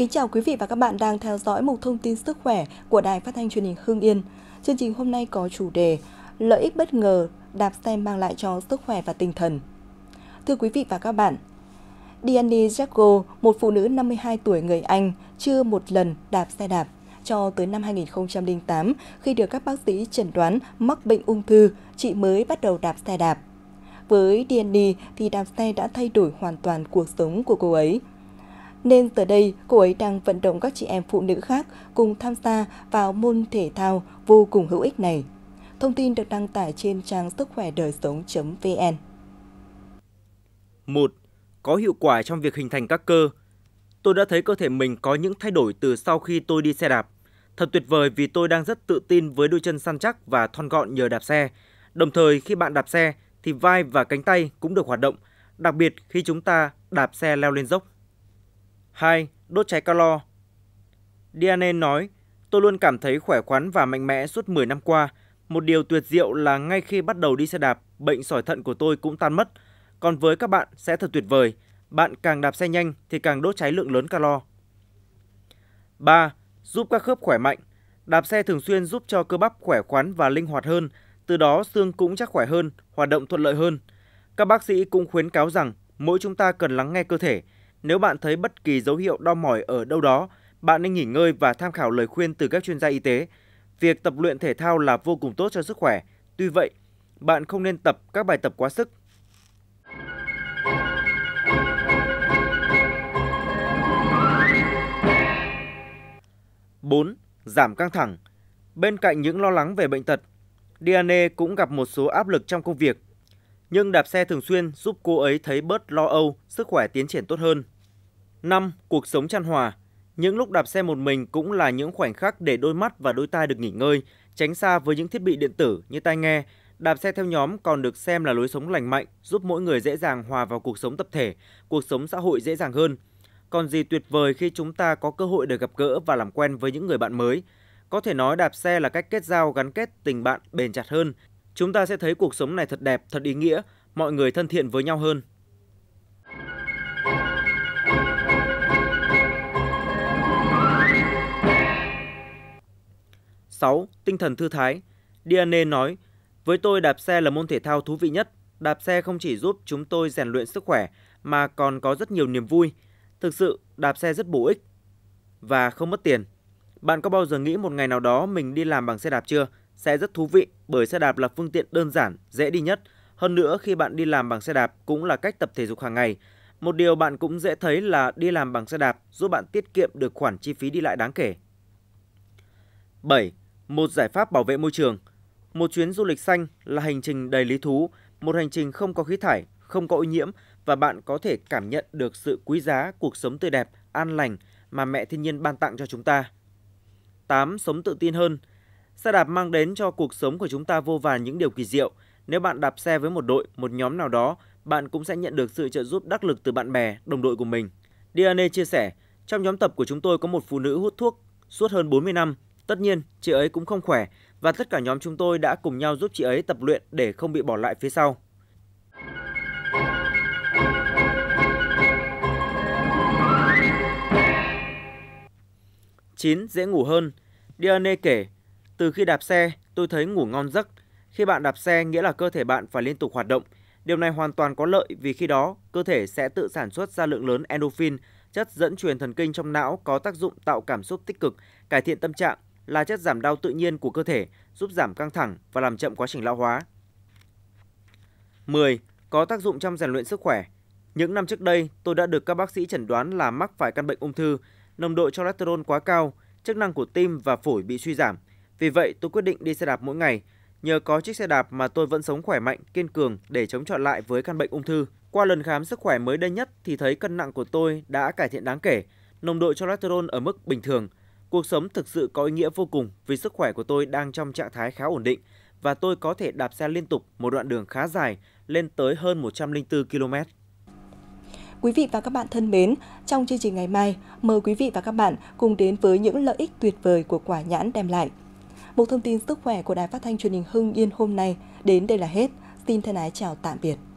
Kính chào quý vị và các bạn đang theo dõi một thông tin sức khỏe của Đài Phát thanh Truyền hình Hưng Yên. Chương trình hôm nay có chủ đề Lợi ích bất ngờ đạp xe mang lại cho sức khỏe và tinh thần. Thưa quý vị và các bạn, Diane Jacko, một phụ nữ 52 tuổi người Anh, chưa một lần đạp xe đạp cho tới năm 2008 khi được các bác sĩ chẩn đoán mắc bệnh ung thư, chị mới bắt đầu đạp xe đạp. Với Diane thì đạp xe đã thay đổi hoàn toàn cuộc sống của cô ấy nên từ đây cô ấy đang vận động các chị em phụ nữ khác cùng tham gia vào môn thể thao vô cùng hữu ích này. Thông tin được đăng tải trên trang sức khỏe đời sống.vn. 1. Có hiệu quả trong việc hình thành các cơ. Tôi đã thấy cơ thể mình có những thay đổi từ sau khi tôi đi xe đạp. Thật tuyệt vời vì tôi đang rất tự tin với đôi chân săn chắc và thon gọn nhờ đạp xe. Đồng thời khi bạn đạp xe thì vai và cánh tay cũng được hoạt động, đặc biệt khi chúng ta đạp xe leo lên dốc. 2. Đốt cháy calo. Diane nói, tôi luôn cảm thấy khỏe khoắn và mạnh mẽ suốt 10 năm qua. Một điều tuyệt diệu là ngay khi bắt đầu đi xe đạp, bệnh sỏi thận của tôi cũng tan mất. Còn với các bạn sẽ thật tuyệt vời. Bạn càng đạp xe nhanh thì càng đốt cháy lượng lớn calo. 3. Giúp các khớp khỏe mạnh. Đạp xe thường xuyên giúp cho cơ bắp khỏe khoắn và linh hoạt hơn, từ đó xương cũng chắc khỏe hơn, hoạt động thuận lợi hơn. Các bác sĩ cũng khuyến cáo rằng mỗi chúng ta cần lắng nghe cơ thể, nếu bạn thấy bất kỳ dấu hiệu đau mỏi ở đâu đó, bạn nên nghỉ ngơi và tham khảo lời khuyên từ các chuyên gia y tế. Việc tập luyện thể thao là vô cùng tốt cho sức khỏe. Tuy vậy, bạn không nên tập các bài tập quá sức. Bốn, giảm căng thẳng. Bên cạnh những lo lắng về bệnh tật, Diane cũng gặp một số áp lực trong công việc nhưng đạp xe thường xuyên giúp cô ấy thấy bớt lo âu, sức khỏe tiến triển tốt hơn. 5. Cuộc sống chăn hòa Những lúc đạp xe một mình cũng là những khoảnh khắc để đôi mắt và đôi tai được nghỉ ngơi, tránh xa với những thiết bị điện tử như tai nghe. Đạp xe theo nhóm còn được xem là lối sống lành mạnh, giúp mỗi người dễ dàng hòa vào cuộc sống tập thể, cuộc sống xã hội dễ dàng hơn. Còn gì tuyệt vời khi chúng ta có cơ hội được gặp gỡ và làm quen với những người bạn mới. Có thể nói đạp xe là cách kết giao gắn kết tình bạn bền chặt hơn, chúng ta sẽ thấy cuộc sống này thật đẹp, thật ý nghĩa, mọi người thân thiện với nhau hơn. Sáu, tinh thần thư thái. Diane nói, với tôi đạp xe là môn thể thao thú vị nhất. Đạp xe không chỉ giúp chúng tôi rèn luyện sức khỏe mà còn có rất nhiều niềm vui. Thực sự, đạp xe rất bổ ích và không mất tiền. Bạn có bao giờ nghĩ một ngày nào đó mình đi làm bằng xe đạp chưa? Sẽ rất thú vị bởi xe đạp là phương tiện đơn giản, dễ đi nhất. Hơn nữa khi bạn đi làm bằng xe đạp cũng là cách tập thể dục hàng ngày. Một điều bạn cũng dễ thấy là đi làm bằng xe đạp giúp bạn tiết kiệm được khoản chi phí đi lại đáng kể. 7. Một giải pháp bảo vệ môi trường. Một chuyến du lịch xanh là hành trình đầy lý thú, một hành trình không có khí thải, không có ô nhiễm và bạn có thể cảm nhận được sự quý giá cuộc sống tươi đẹp, an lành mà mẹ thiên nhiên ban tặng cho chúng ta. 8. Sống tự tin hơn. Xe đạp mang đến cho cuộc sống của chúng ta vô vàn những điều kỳ diệu. Nếu bạn đạp xe với một đội, một nhóm nào đó, bạn cũng sẽ nhận được sự trợ giúp đắc lực từ bạn bè, đồng đội của mình. Diane chia sẻ, trong nhóm tập của chúng tôi có một phụ nữ hút thuốc suốt hơn 40 năm. Tất nhiên, chị ấy cũng không khỏe và tất cả nhóm chúng tôi đã cùng nhau giúp chị ấy tập luyện để không bị bỏ lại phía sau. Chín dễ ngủ hơn. Diane kể, từ khi đạp xe, tôi thấy ngủ ngon giấc. Khi bạn đạp xe nghĩa là cơ thể bạn phải liên tục hoạt động. Điều này hoàn toàn có lợi vì khi đó cơ thể sẽ tự sản xuất ra lượng lớn endorphin, chất dẫn truyền thần kinh trong não có tác dụng tạo cảm xúc tích cực, cải thiện tâm trạng, là chất giảm đau tự nhiên của cơ thể, giúp giảm căng thẳng và làm chậm quá trình lão hóa. 10. Có tác dụng trong rèn luyện sức khỏe. Những năm trước đây, tôi đã được các bác sĩ chẩn đoán là mắc phải căn bệnh ung thư, nồng độ cholesterol quá cao, chức năng của tim và phổi bị suy giảm – vì vậy, tôi quyết định đi xe đạp mỗi ngày. Nhờ có chiếc xe đạp mà tôi vẫn sống khỏe mạnh, kiên cường để chống chọi lại với căn bệnh ung thư. Qua lần khám sức khỏe mới đây nhất thì thấy cân nặng của tôi đã cải thiện đáng kể, nồng độ cholesterol ở mức bình thường. Cuộc sống thực sự có ý nghĩa vô cùng vì sức khỏe của tôi đang trong trạng thái khá ổn định và tôi có thể đạp xe liên tục một đoạn đường khá dài lên tới hơn 104 km. Quý vị và các bạn thân mến, trong chương trình ngày mai, mời quý vị và các bạn cùng đến với những lợi ích tuyệt vời của quả nhãn đem lại. Một thông tin sức khỏe của Đài Phát thanh Truyền hình Hưng Yên hôm nay đến đây là hết. Xin thân ái chào tạm biệt.